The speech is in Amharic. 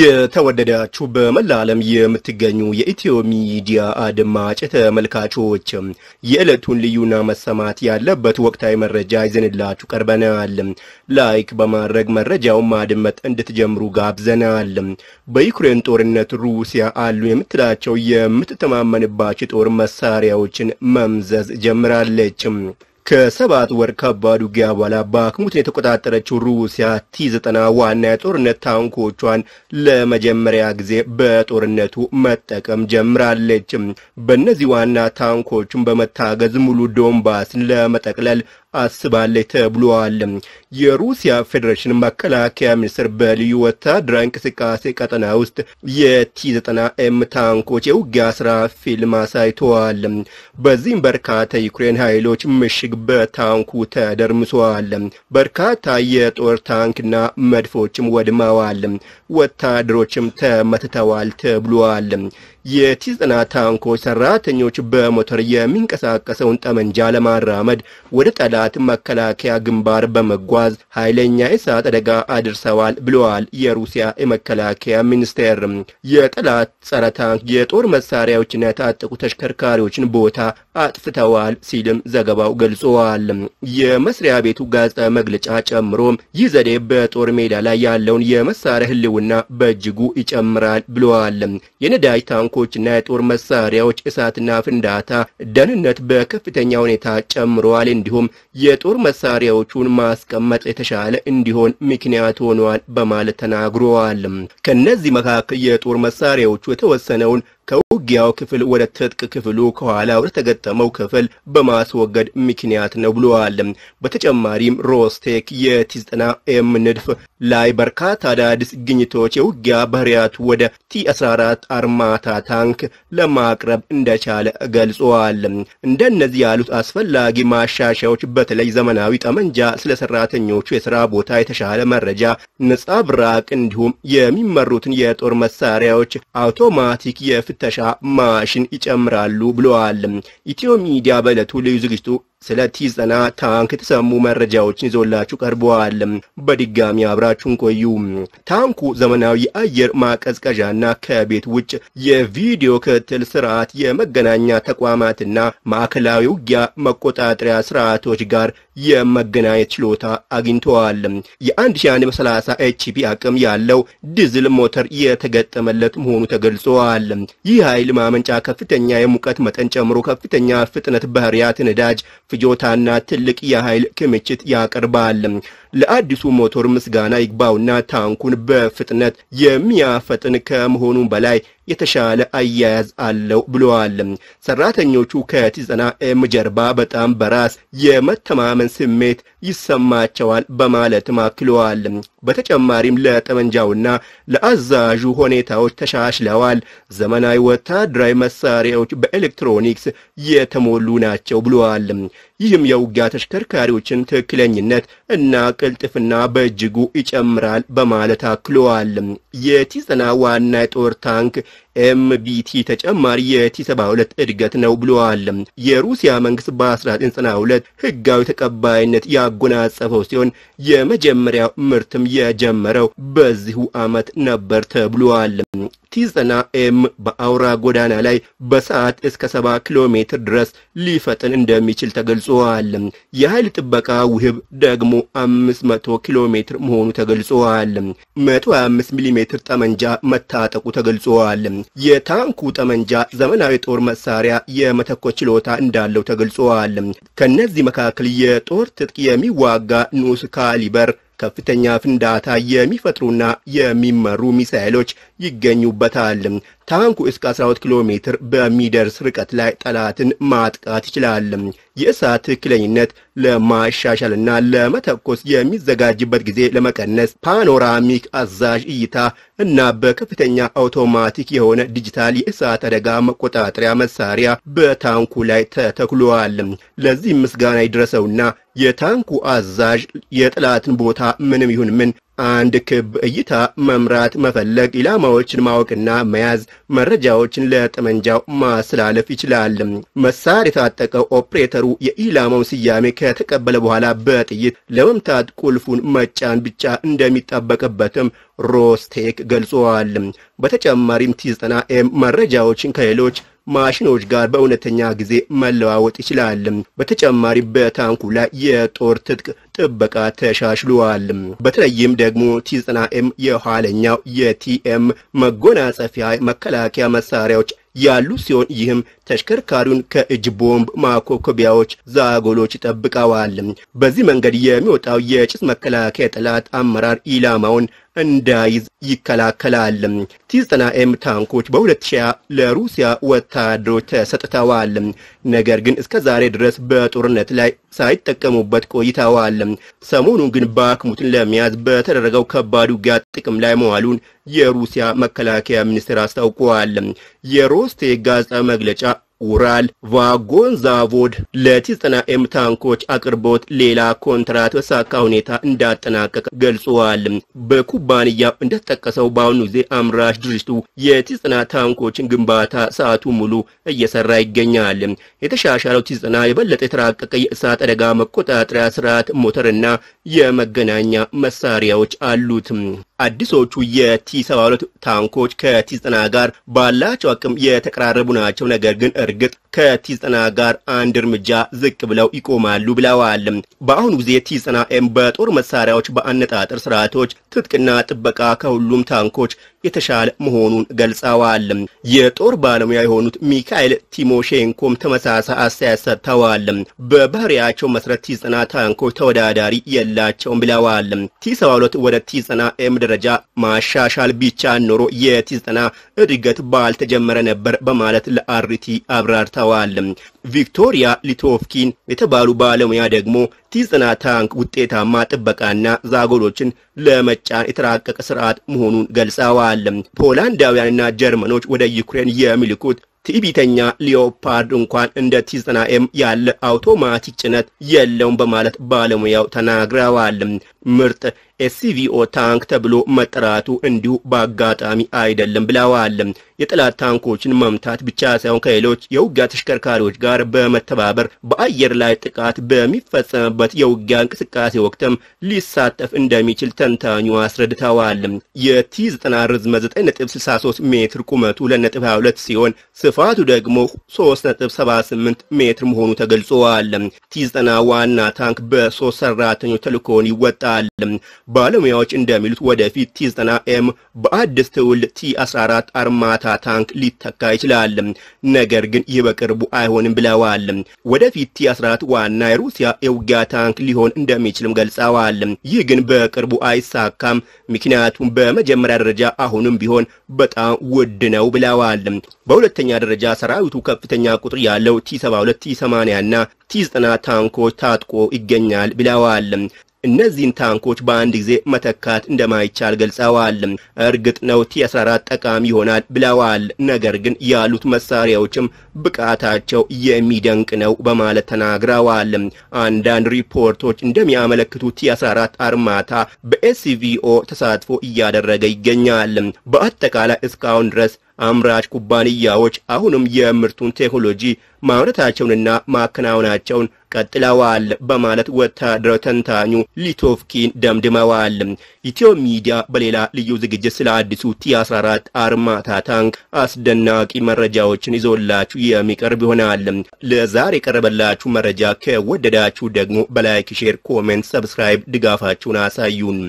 የተወደዳችሁ በመላ ዓለም የምትገኙ የኢትዮ ሚዲያ አድማጭ ተመልካቾች የዕለቱን ልዩና መሰማት ያለበት ወቅታዊ መረጃ ይዘንላችሁ ቀርበናል። ላይክ በማድረግ መረጃውን ማድመጥ እንድትጀምሩ ጋብዘናል። በዩክሬን ጦርነት ሩሲያ አሉ የምትላቸው የምትተማመንባቸው ጦር መሳሪያዎችን መምዘዝ ጀምራለች። ከሰባት ወር ከባድ ውጊያ በኋላ ባክሙትን የተቆጣጠረችው ሩሲያ ቲ90 ዋና የጦርነት ታንኮቿን ለመጀመሪያ ጊዜ በጦርነቱ መጠቀም ጀምራለች። በእነዚህ ዋና ታንኮቹን በመታገዝ ሙሉ ዶንባስን ለመጠቅለል አስባለች ተብሏል። የሩሲያ ፌዴሬሽን መከላከያ ሚኒስትር በልዩ ወታደራዊ እንቅስቃሴ ቀጠና ውስጥ የቲ ዘጠና ኤም ታንኮች የውጊያ ስራ ፊልም አሳይተዋል። በዚህም በርካታ ዩክሬን ኃይሎች ምሽግ በታንኩ ተደርምሰዋል። በርካታ የጦር ታንክና መድፎችም ወድመዋል። ወታደሮችም ተመትተዋል ተብሏል። የቲዝና ጥናት ታንኮች ሰራተኞች በሞተር የሚንቀሳቀሰውን ጠመንጃ ለማራመድ ወደ ጠላት መከላከያ ግንባር በመጓዝ ኃይለኛ የእሳት አደጋ አድርሰዋል ብለዋል የሩሲያ የመከላከያ ሚኒስቴር። የጠላት ጸረ ታንክ የጦር መሳሪያዎችን የታጠቁ ተሽከርካሪዎችን ቦታ አጥፍተዋል ሲልም ዘገባው ገልጸዋል። የመስሪያ ቤቱ ጋዜጣ መግለጫ ጨምሮ ይህ ዘዴ በጦር ሜዳ ላይ ያለውን የመሳሪያ ህልውና በእጅጉ ይጨምራል ብለዋል። የነዳጅ ታንኮ መድረኮችና የጦር መሳሪያዎች እሳትና ፍንዳታ ደህንነት በከፍተኛ ሁኔታ ጨምረዋል። እንዲሁም የጦር መሳሪያዎቹን ማስቀመጥ የተሻለ እንዲሆን ምክንያት ሆኗል በማለት ተናግረዋል። ከእነዚህ መካከል የጦር መሳሪያዎቹ የተወሰነውን ከውጊያው ክፍል ወደ ትጥቅ ክፍሉ ከኋላ ወደ ተገጠመው ክፍል በማስወገድ ምክንያት ነው ብለዋል። በተጨማሪም ሮስቴክ የቲዝጠና ኤም ንድፍ ላይ በርካታ አዳዲስ ግኝቶች የውጊያ ባህሪያቱ ወደ ቲ14 አርማታ ታንክ ለማቅረብ እንደቻለ ገልጸዋል። እንደነዚህ ያሉት አስፈላጊ ማሻሻዎች በተለይ ዘመናዊ ጠመንጃ ስለ ሰራተኞቹ የስራ ቦታ የተሻለ መረጃ፣ ነጻ ብራቅ እንዲሁም የሚመሩትን የጦር መሳሪያዎች አውቶማቲክ የፍ ፍተሻ ማሽን ይጨምራሉ ብለዋል። ኢትዮ ሚዲያ በዕለቱ ልዩ ዝግጅቱ ስለዚህ ጸና ታንክ የተሰሙ መረጃዎችን ይዞላችሁ ቀርበዋል። በድጋሚ አብራችሁን ቆዩ። ታንኩ ዘመናዊ አየር ማቀዝቀዣና ከቤት ውጭ የቪዲዮ ክትትል ስርዓት፣ የመገናኛ ተቋማትና ማዕከላዊ ውጊያ መቆጣጠሪያ ስርዓቶች ጋር የመገናኘት ችሎታ አግኝተዋል። የ1130 ኤችፒ አቅም ያለው ዲዝል ሞተር የተገጠመለት መሆኑ ተገልጿል። ይህ ኃይል ማመንጫ ከፍተኛ የሙቀት መጠን ጨምሮ ከፍተኛ ፍጥነት ባህሪያት ነዳጅ ፍጆታና ትልቅ የኃይል ክምችት ያቀርባል። ለአዲሱ ሞተር ምስጋና ይግባውና ታንኩን በፍጥነት የሚያፈጥን ከመሆኑም በላይ የተሻለ አያያዝ አለው ብለዋል። ሰራተኞቹ ከቲዘና ኤም ጀርባ በጣም በራስ የመተማመን ስሜት ይሰማቸዋል በማለትም አክለዋል። በተጨማሪም ለጠመንጃውና ለአዛዡ ሁኔታዎች ተሻሽለዋል። ዘመናዊ ወታደራዊ መሳሪያዎች በኤሌክትሮኒክስ የተሞሉ ናቸው ብለዋል። ይህም የውጊያ ተሽከርካሪዎችን ትክክለኝነት እና ቅልጥፍና በእጅጉ ይጨምራል በማለት አክለዋል። የቲዘና ዋና የጦር ታንክ ኤምቢቲ ተጨማሪ የቲ72 እድገት ነው ብለዋል። የሩሲያ መንግስት በ1992 ህጋዊ ተቀባይነት ያጎናጸፈው ሲሆን የመጀመሪያው ምርትም የጀመረው በዚሁ ዓመት ነበር ተብሏል። ቲዘና ኤም በአውራ ጎዳና ላይ በሰዓት እስከ 7 ኪሎ ሜትር ድረስ ሊፈጥን እንደሚችል ተገልጿል። የኃይል ጥበቃ ውህብ ደግሞ 500 ኪሎ ሜትር መሆኑ ተገልጿል። 125 ሚሊ ሜትር ጠመንጃ መታጠቁ ተገልጿል። የታንኩ ጠመንጃ ዘመናዊ ጦር መሳሪያ የመተኮች ችሎታ እንዳለው ተገልጿል። ከነዚህ መካከል የጦር ትጥቅ የሚዋጋ ንዑስ ካሊበር ከፍተኛ ፍንዳታ የሚፈጥሩና የሚመሩ ሚሳይሎች ይገኙበታል። ታንኩ እስከ 12 ኪሎ ሜትር በሚደርስ ርቀት ላይ ጠላትን ማጥቃት ይችላል። የእሳት ትክክለኝነት ለማሻሻልና ለመተኮስ የሚዘጋጅበት ጊዜ ለመቀነስ ፓኖራሚክ አዛዥ እይታ እና በከፍተኛ አውቶማቲክ የሆነ ዲጂታል የእሳት አደጋ መቆጣጠሪያ መሳሪያ በታንኩ ላይ ተተክሏል። ለዚህ ምስጋና ይድረሰውና የታንኩ አዛዥ የጠላትን ቦታ ምንም ይሁን ምን አንድ ክብ እይታ መምራት፣ መፈለግ፣ ኢላማዎችን ማወቅና መያዝ፣ መረጃዎችን ለጠመንጃው ማስተላለፍ ይችላል። መሳሪያ የታጠቀው ኦፕሬተሩ የኢላማውን ስያሜ ከተቀበለ በኋላ በጥይት ለመምታት ቁልፉን መጫን ብቻ እንደሚጠበቅበትም ሮስቴክ ገልጿል። በተጨማሪም ቲ ዘጠና ኤም መረጃዎችን ከሌሎች ማሽኖች ጋር በእውነተኛ ጊዜ መለዋወጥ ይችላል። በተጨማሪ በታንኩ ላይ የጦር ትጥቅ ጥበቃ ተሻሽሏል። በተለይም ደግሞ ቲዘጠና ኤም የኋለኛው የቲኤም መጎናጸፊያ መከላከያ መሳሪያዎች ያሉ ሲሆን ይህም ተሽከርካሪውን ከእጅ ቦምብ ማኮኮቢያዎች፣ ዛጎሎች ይጠብቀዋል። በዚህ መንገድ የሚወጣው የጭስ መከላከያ ጠላት አመራር ኢላማውን እንዳይዝ ይከላከላል። ቲዘጠና ኤም ታንኮች በ2020 ለሩሲያ ወታደሮች ተሰጥተዋል። ነገር ግን እስከ ዛሬ ድረስ በጦርነት ላይ ሳይጠቀሙበት ቆይተዋል። ሰሞኑን ግን ባክሙትን ለመያዝ በተደረገው ከባድ ውጊያ ጥቅም ላይ መዋሉን የሩሲያ መከላከያ ሚኒስቴር አስታውቀዋል። የሮስቴ ጋዜጣ መግለጫ ውራል ቫጎን ዛቮድ ለ ኤም ታንኮች አቅርቦት ሌላ ኮንትራት በሳካ ሁኔታ እንዳጠናቀቀ ገልጸዋል። በኩባንያው እንደተጠቀሰው በአሁኑ ጊዜ አምራች ድርጅቱ የቲጽና ታንኮችን ግንባታ ሰዓቱ ሙሉ እየሰራ ይገኛል። የተሻሻለው ቲጽና የበለጠ የተራቀቀ የእሳት አደጋ መቆጣጠሪያ ስርዓት፣ ሞተርና የመገናኛ መሳሪያዎች አሉት። አዲሶቹ የቲ72 ታንኮች ከቲጽና ጋር ባላቸው አቅም የተቀራረቡ ናቸው ነገር ግን እርግጥ ከቲጽና ጋር አንድ እርምጃ ዝቅ ብለው ይቆማሉ ብለዋል። በአሁኑ ጊዜ ቲዝና ኤም በጦር መሳሪያዎች፣ በአነጣጠር ስርዓቶች፣ ትጥቅና ጥበቃ ከሁሉም ታንኮች የተሻለ መሆኑን ገልጸዋል። የጦር ባለሙያ የሆኑት ሚካኤል ቲሞሼንኮም ተመሳሳይ አስተያየት ሰጥተዋል። በባህሪያቸው መሰረት ቲጽና ታንኮች ተወዳዳሪ የላቸውም ብለዋል። ቲ72 ወደ ቲጽና ኤም ደረጃ ማሻሻል ቢቻ ኖሮ የቲጽና እድገት ባልተጀመረ ነበር በማለት ለአርቲ አብራርተዋል። ቪክቶሪያ ሊቶፍኪን የተባሉ ባለሙያ ደግሞ ቲዝና ታንክ ውጤታማ ጥበቃና ዛጎሎችን ለመጫን የተራቀቀ ስርዓት መሆኑን ገልጸዋል። ፖላንዳውያንና ጀርመኖች ወደ ዩክሬን የሚልኩት ትዕቢተኛ ሊዮፓርድ እንኳን እንደ ቲጽና ኤም ያለ አውቶማቲክ ጭነት የለውም በማለት ባለሙያው ተናግረዋል። ምርጥ ኤስሲቪኦ ታንክ ተብሎ መጠራቱ እንዲሁ በአጋጣሚ አይደለም ብለዋል። የጠላት ታንኮችን መምታት ብቻ ሳይሆን ከሌሎች የውጊያ ተሽከርካሪዎች ጋር በመተባበር በአየር ላይ ጥቃት በሚፈጸምበት የውጊያ እንቅስቃሴ ወቅትም ሊሳተፍ እንደሚችል ተንታኙ አስረድተዋል። የቲ90 ርዝመት 9.63 ሜትር ቁመቱ 2.22 ሲሆን ስፋቱ ደግሞ 3.78 ሜትር መሆኑ ተገልጿል። ቲ90 ዋና ታንክ በሶስት ሰራተኞች ተልእኮውን ይወጣል። ተገልጿል። ባለሙያዎች እንደሚሉት ወደፊት ቲ90 ኤም በአዲስ ትውልድ ቲ14 አርማታ ታንክ ሊተካ ይችላል። ነገር ግን ይህ በቅርቡ አይሆንም ብለዋል። ወደፊት ቲ14 ዋና የሩሲያ የውጊያ ታንክ ሊሆን እንደሚችልም ገልጸዋል። ይህ ግን በቅርቡ አይሳካም፣ ምክንያቱም በመጀመሪያ ደረጃ አሁንም ቢሆን በጣም ውድ ነው ብለዋል። በሁለተኛ ደረጃ ሰራዊቱ ከፍተኛ ቁጥር ያለው ቲ72፣ ቲ80 እና ቲ90 ታንኮች ታጥቆ ይገኛል ብለዋል። እነዚህን ታንኮች በአንድ ጊዜ መተካት እንደማይቻል ገልጸዋል። እርግጥ ነው ቲ14 ጠቃሚ ይሆናል ብለዋል። ነገር ግን ያሉት መሳሪያዎችም ብቃታቸው የሚደንቅ ነው በማለት ተናግረዋል። አንዳንድ ሪፖርቶች እንደሚያመለክቱ ቲ14 አርማታ በኤስቪኦ ተሳትፎ እያደረገ ይገኛል። በአጠቃላይ እስካሁን ድረስ አምራች ኩባንያዎች አሁንም የምርቱን ቴክኖሎጂ ማምረታቸውንና ማከናወናቸውን ቀጥለዋል በማለት ወታደራዊ ተንታኙ ሊቶፍኪን ደምድመዋል። ኢትዮ ሚዲያ በሌላ ልዩ ዝግጅት ስለ አዲሱ ቲ14 አርማታ ታንክ አስደናቂ መረጃዎችን ይዞላችሁ የሚቀርብ ይሆናል። ለዛሬ የቀረበላችሁ መረጃ ከወደዳችሁ ደግሞ በላይክ፣ ሼር፣ ኮሜንት፣ ሰብስክራይብ ድጋፋችሁን አሳዩን።